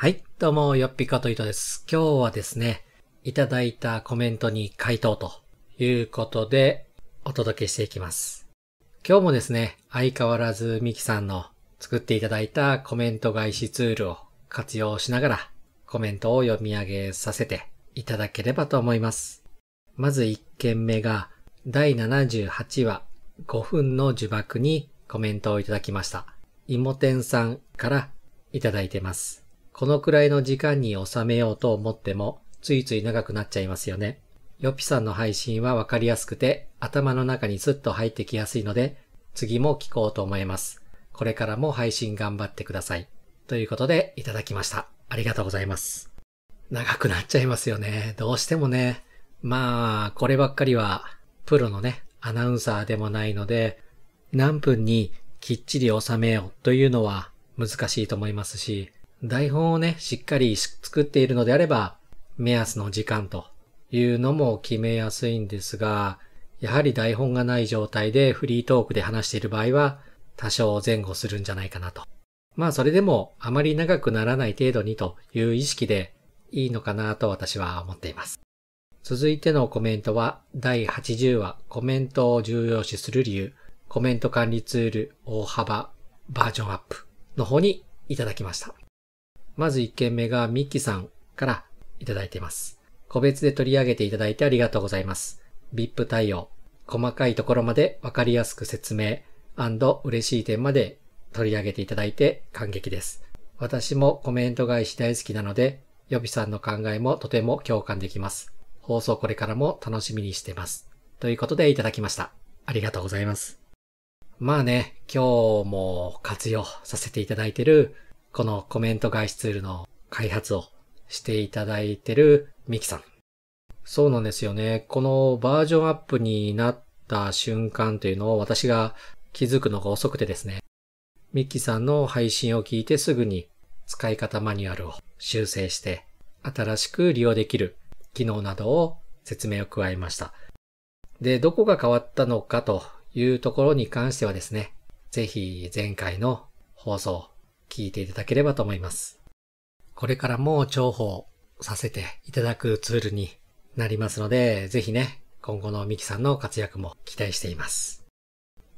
はい、どうも、よっぴかといとです。今日はですね、いただいたコメントに回答ということでお届けしていきます。今日もですね、相変わらずミキさんの作っていただいたコメント返しツールを活用しながらコメントを読み上げさせていただければと思います。まず1件目が第78話5分の呪縛にコメントをいただきました。イモテンさんからいただいてます。このくらいの時間に収めようと思っても、ついつい長くなっちゃいますよね。ヨピさんの配信はわかりやすくて、頭の中にスッと入ってきやすいので、次も聞こうと思います。これからも配信頑張ってください。ということで、いただきました。ありがとうございます。長くなっちゃいますよね。どうしてもね。まあ、こればっかりは、プロのね、アナウンサーでもないので、何分にきっちり収めようというのは難しいと思いますし、台本をね、しっかり作っているのであれば、目安の時間というのも決めやすいんですが、やはり台本がない状態でフリートークで話している場合は、多少前後するんじゃないかなと。まあそれでもあまり長くならない程度にという意識でいいのかなと私は思っています。続いてのコメントは第80話コメントを重要視する理由コメント管理ツール大幅バージョンアップの方にいただきました。まず1件目がミッキーさんからいただいています。個別で取り上げていただいてありがとうございます。VIP 対応。細かいところまでわかりやすく説明嬉しい点まで取り上げていただいて感激です。私もコメント返し大好きなので、予備さんの考えもとても共感できます。放送これからも楽しみにしています。ということでいただきました。ありがとうございます。まあね、今日も活用させていただいているこのコメント外出ツールの開発をしていただいてるミキさん。そうなんですよね。このバージョンアップになった瞬間というのを私が気づくのが遅くてですね。ミキさんの配信を聞いてすぐに使い方マニュアルを修正して新しく利用できる機能などを説明を加えました。で、どこが変わったのかというところに関してはですね、ぜひ前回の放送聞いていただければと思います。これからも重宝させていただくツールになりますので、ぜひね、今後のミキさんの活躍も期待しています。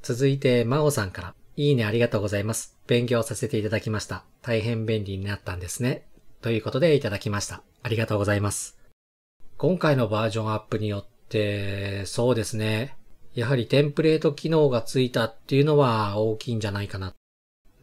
続いて、マオさんから、いいねありがとうございます。勉強させていただきました。大変便利になったんですね。ということでいただきました。ありがとうございます。今回のバージョンアップによって、そうですね。やはりテンプレート機能がついたっていうのは大きいんじゃないかな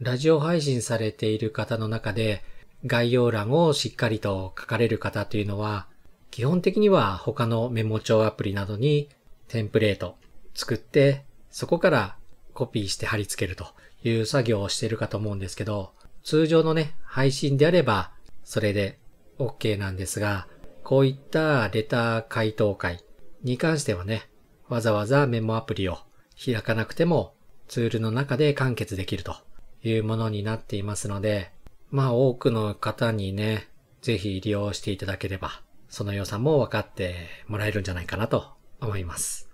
ラジオ配信されている方の中で、概要欄をしっかりと書かれる方というのは、基本的には他のメモ帳アプリなどにテンプレート作って、そこからコピーして貼り付けるという作業をしているかと思うんですけど、通常のね、配信であれば、それで OK なんですが、こういったレター回答会に関してはね、わざわざメモアプリを開かなくてもツールの中で完結できるというものになっていますので、まあ多くの方にね、ぜひ利用していただければ、その良さも分かってもらえるんじゃないかなと思います。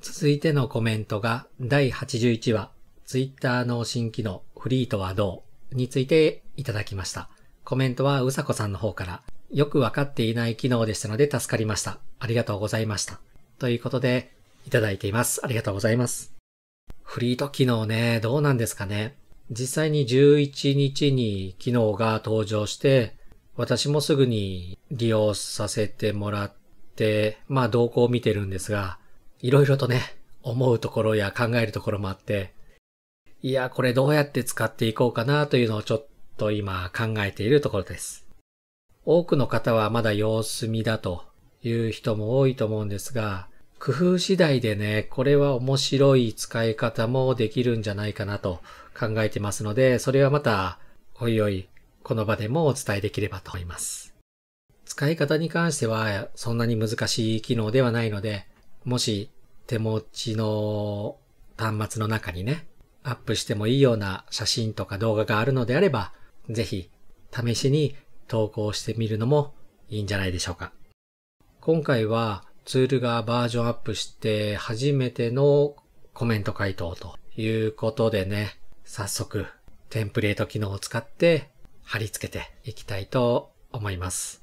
続いてのコメントが第81話、Twitter の新機能、フリートはどうについていただきました。コメントはうさこさんの方から、よく分かっていない機能でしたので助かりました。ありがとうございました。ということで、いただいています。ありがとうございます。フリート機能ね、どうなんですかね。実際に11日に機能が登場して、私もすぐに利用させてもらって、まあ動向を見てるんですが、いろいろとね、思うところや考えるところもあって、いや、これどうやって使っていこうかなというのをちょっと今考えているところです。多くの方はまだ様子見だという人も多いと思うんですが、工夫次第でね、これは面白い使い方もできるんじゃないかなと考えてますので、それはまた、おいおい、この場でもお伝えできればと思います。使い方に関しては、そんなに難しい機能ではないので、もし手持ちの端末の中にね、アップしてもいいような写真とか動画があるのであれば、ぜひ試しに投稿してみるのもいいんじゃないでしょうか。今回はツールがバージョンアップして初めてのコメント回答ということでね、早速テンプレート機能を使って貼り付けていきたいと思います。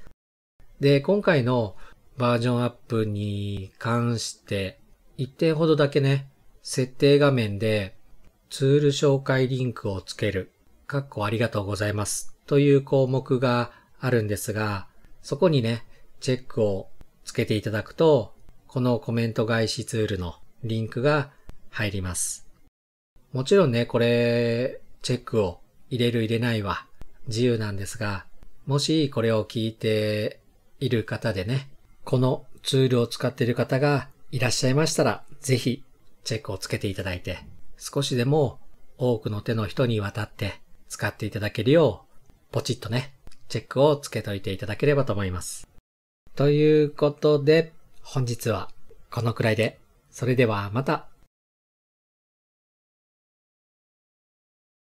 で、今回のバージョンアップに関して一点ほどだけね、設定画面でツール紹介リンクをつける、かっこありがとうございますという項目があるんですが、そこにね、チェックをつけていただくと、このコメント返しツールのリンクが入ります。もちろんね、これ、チェックを入れる入れないは自由なんですが、もしこれを聞いている方でね、このツールを使っている方がいらっしゃいましたら、ぜひチェックをつけていただいて、少しでも多くの手の人にわたって使っていただけるよう、ポチッとね、チェックをつけといていただければと思います。ということで、本日はこのくらいで。それではまた。